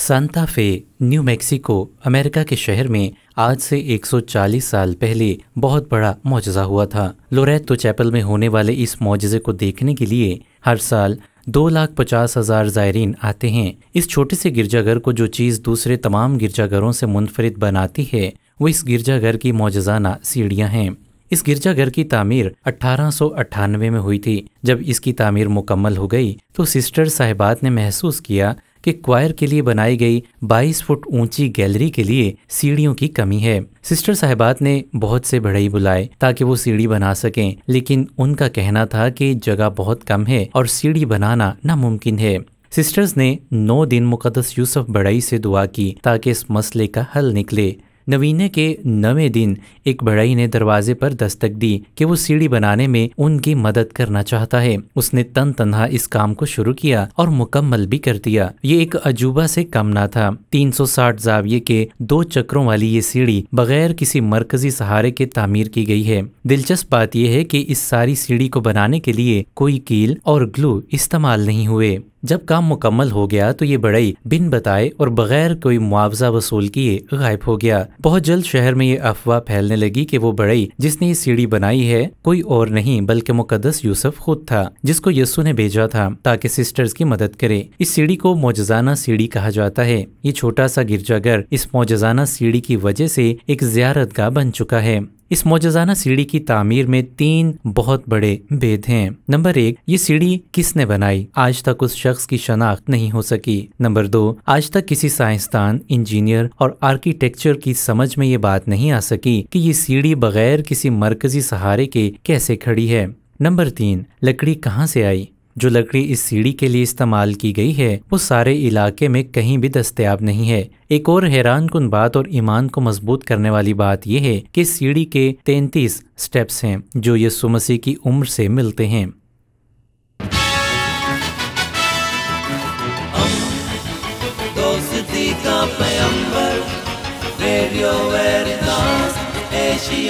Santa Fe new Mexico America के शहर में आज से 140 साल पहले बहुत बड़ा मुआजा हुआ था लोरेतो चैपल में होने वाले इस मुआजे को देखने के लिए हर साल दो लाख पचास हज़ार ज़ायरीन आते हैं इस छोटे से गिरजाघर को जो चीज़ दूसरे तमाम गिरजाघरों से मुनफरद बनाती है वो इस गिरजाघर की मौजाना सीढ़ियाँ हैं इस गिरजाघर की तामीर अट्ठानवे में हुई थी जब इसकी तामीर मुकम्मल हो गई तो सिस्टर साहिबात ने महसूस किया कि क्वायर के लिए बनाई गई 22 फुट ऊंची गैलरी के लिए सीढ़ियों की कमी है सिस्टर साहिबात ने बहुत से बढ़ई बुलाए ताकि वो सीढ़ी बना सकें लेकिन उनका कहना था कि जगह बहुत कम है और सीढ़ी बनाना नामुमकिन है सिस्टर्स ने नौ दिन मुकदस यूसुफ बड़ई से दुआ की ताकि इस मसले का हल निकले नवीने के नवें दिन एक बड़ाई ने दरवाजे पर दस्तक दी कि वो सीढ़ी बनाने में उनकी मदद करना चाहता है उसने तन तनहा इस काम को शुरू किया और मुकम्मल भी कर दिया ये एक अजूबा से कम ना था 360 जाविये के दो चक्रों वाली ये सीढ़ी बगैर किसी मरकजी सहारे के तामीर की गई है दिलचस्प बात यह है कि इस सारी सीढ़ी को बनाने के लिए कोई कील और ग्लू इस्तेमाल नहीं हुए जब काम मुकम्मल हो गया तो ये बड़ई बिन बताए और बगैर कोई मुआवजा वसूल किए गायब हो गया बहुत जल्द शहर में ये अफवाह फैलने लगी कि वो बड़ई जिसने ये सीढ़ी बनाई है कोई और नहीं बल्कि मुकदस यूसुफ खुद था जिसको यस्सु ने भेजा था ताकि सिस्टर्स की मदद करे इस सीढ़ी को मोजजाना सीढ़ी कहा जाता है ये छोटा सा गिरजाघर इस मोजजाना सीढ़ी की वजह से एक जियारत बन चुका है इस मौजाना सीढ़ी की तामीर में तीन बहुत बड़े भेद हैं नंबर एक ये सीढ़ी किसने बनाई आज तक उस शख्स की शनाख्त नहीं हो सकी नंबर दो आज तक किसी साइंसदान इंजीनियर और आर्किटेक्चर की समझ में ये बात नहीं आ सकी कि ये सीढ़ी बगैर किसी मरकजी सहारे के कैसे खड़ी है नंबर तीन लकड़ी कहाँ से आई जो लकड़ी इस सीढ़ी के लिए इस्तेमाल की गई है वो सारे इलाके में कहीं भी दस्तियाब नहीं है एक और हैरान कन बात और ईमान को मजबूत करने वाली बात यह है कि सीढ़ी के 33 स्टेप्स हैं जो यसु मसीह की उम्र से मिलते हैं